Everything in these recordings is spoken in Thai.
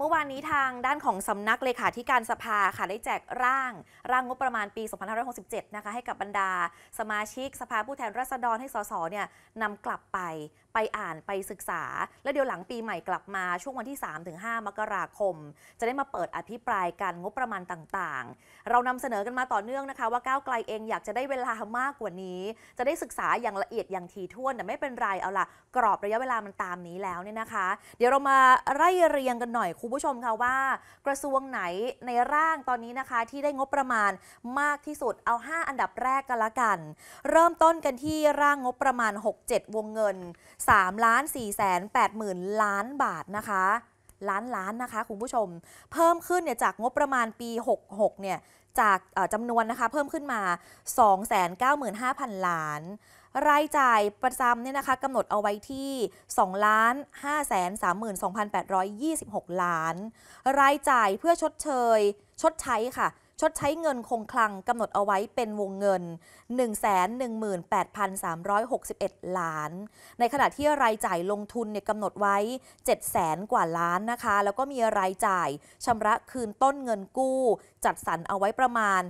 เมื่อวานนี้ทางด้านของสำนักเลขาธิการสภาค่ะได้แจกร่าง ร่างงบประมาณปี 2567 นะคะ ให้กับบรรดา สมาชิกสภาผู้แทนราษฎรให้สสเนี่ยนำกลับไปไปอ่านไปศึกษา แล้วเดี๋ยวหลังปีใหม่กลับมา ช่วงวันที่ 3-5 มกราคม จะได้มาเปิดอภิปรายการงบประมาณต่างๆ เรานำเสนอกันมาต่อเนื่องนะคะว่าก้าวไกลเองอยากจะได้เวลามากกว่านี้จะได้ศึกษาอย่างละเอียดอย่างถี่ถ้วนแต่ไม่เป็นไรเอาล่ะกรอบระยะเวลามันตามนี้แล้วเนี่ยนะคะ เดี๋ยวเรามาไล่เรียงกันหน่อย คุณผู้ชมค่ะว่า กระทรวงไหนในร่างตอนนี้นะคะ ที่ได้งบประมาณมากที่สุด เอา 5 อันดับแรกกันละกัน เริ่มต้นกันที่ร่างงบประมาณ 67 วงเงิน3ล้าน4แสน8หมื่นล้านบาทนะคะ ล้านล้านนะคะ คุณผู้ชม เพิ่มขึ้นเนี่ยจากงบประมาณปี 66เนี่ยจากจำนวนนะคะเพิ่มขึ้นมา 295,000ล้าน รายจ่ายประจำเนี่ยนะคะกำหนดเอาไว้ที่2ล้าน5แสน32,826 ล้าน รายจ่ายเพื่อชดเชยชดใช้ค่ะชดใช้เงินคงคลังกำหนดเอาไว้เป็นวงเงิน 118,361 ล้าน ในขณะที่รายจ่ายลงทุนเนี่ยกำหนดไว้700,000 กว่าล้านนะคะ แล้วก็มีรายจ่ายชำระคืนต้นเงินกู้ จัดสรรเอาไว้ประมาณ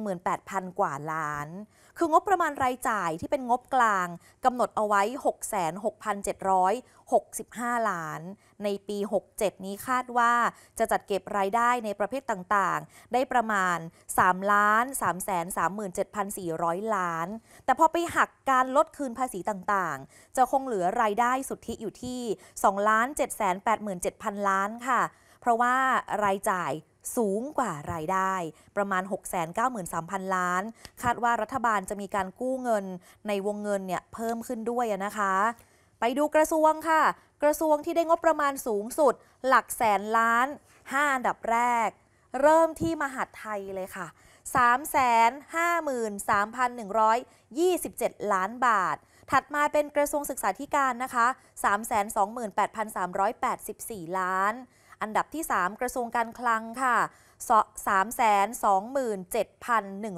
118,000 กว่าล้าน คืองบประมาณรายจ่ายที่เป็นงบกลางกำหนดเอาไว้66,765 ล้าน ในปี 67 นี้คาดว่าจะจัดเก็บรายได้ในประเภทต่างๆ ได้ประมาณมาณ3ล้าน3 3 7 4 0 0 ล้าน แต่พอไปหักการลดคืนภาษีต่างๆ จะคงเหลือรายได้สุทธิอยู่ที่2ล้าน7 8 7 0 0 ล้านค่ะ เพราะว่ารายจ่ายสูงกว่ารายได้ ประมาณ 693,000 ล้าน คาดว่ารัฐบาลจะมีการกู้เงินในวงเงินเนี่ยเพิ่มขึ้นด้วยนะคะ ไปดูกระทรวงค่ะ กระทรวงที่ได้งบประมาณสูงสุดหลักแสนล้าน 5 อันดับแรกเริ่มที่มหาดไทยเลยค่ะ 353,127 ล้านบาท ถัดมาเป็นกระทรวงศึกษาธิการนะคะ 328,384 ล้าน อันดับที่ 3 กระทรวงการคลังค่ะ 327,155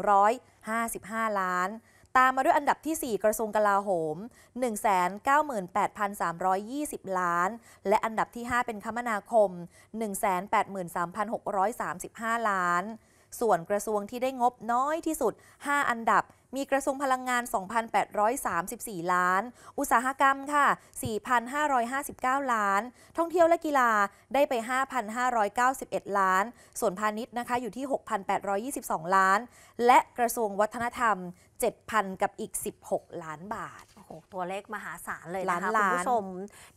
ล้านตามมาด้วยอันดับที่ 4 กระทรวงกลาโหม 198,320 ล้าน และอันดับที่ 5 เป็นคมนาคม 183,635 ล้าน ส่วนกระทรวงที่ได้งบน้อยที่สุด 5 อันดับ มีกระทรวงพลังงาน 2,834 ล้าน อุตสาหกรรมค่ะ 4,559 ล้าน ท่องเที่ยวและกีฬาได้ไป 5,591 ล้าน ส่วนพาณิชย์นะคะอยู่ที่ 6,822 ล้าน และกระทรวงวัฒนธรรม7,000กับอีก 16 ล้านบาท โอ้โห ตัวเลขมหาศาลเลยนะคะคุณผู้ชม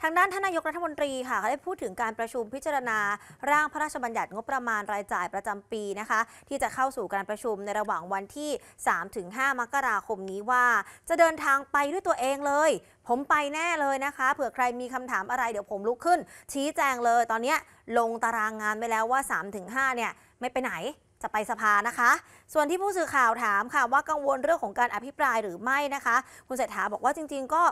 ทางด้านท่านายกรัฐมนตรีค่ะ เขาได้พูดถึงการประชุมพิจารณาร่างพระราชบัญญัติงบประมาณรายจ่ายประจำปีนะคะ ที่จะเข้าสู่การประชุมในระหว่างวันที่ 3-5 มกราคมนี้ว่า จะเดินทางไปด้วยตัวเองเลย ผมไปแน่เลยนะคะ เผื่อใครมีคำถามอะไรเดี๋ยวผมลุกขึ้น ชี้แจงเลย ตอนนี้ลงตารางงานไปแล้วว่า 3-5 เนี่ยไม่ไปไหนจะไปสภานะคะ ส่วนที่ผู้สื่อข่าวถามค่ะว่ากังวลเรื่องของการอภิปรายหรือไม่นะคะ คุณเศรษฐาบอกว่าจริง ๆ ก็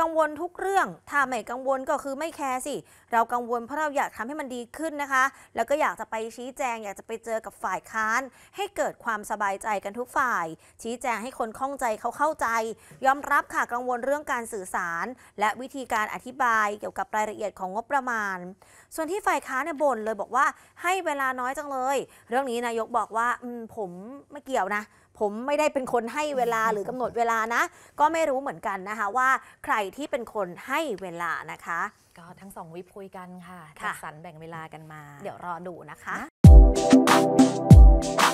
กังวลทุกเรื่องถ้าไม่กังวลก็คือไม่แคร์สิ เรากังวลเพราะเราอยากทำให้มันดีขึ้นนะคะ แล้วก็อยากจะไปชี้แจงอยากจะไปเจอกับฝ่ายค้าน ให้เกิดความสบายใจกันทุกฝ่าย ชี้แจงให้คนข้องใจเขาเข้าใจ ยอมรับค่ะกังวลเรื่องการสื่อสาร และวิธีการอธิบายเกี่ยวกับรายละเอียดของงบประมาณ ส่วนที่ฝ่ายค้านเนี่ยบ่นเลยบอกว่าให้เวลาน้อยจังเลย เรื่องนี้นายกบอกว่าผมไม่เกี่ยวนะผมไม่ได้เป็นคนให้เวลาหรือกำหนดเวลานะ ก็ไม่รู้เหมือนกันนะคะว่า ใครที่เป็นคนให้เวลานะคะ ก็ทั้งสองวิพุยกันค่ะจัดสรรแบ่งเวลากันมา เดี๋ยวรอดูนะคะ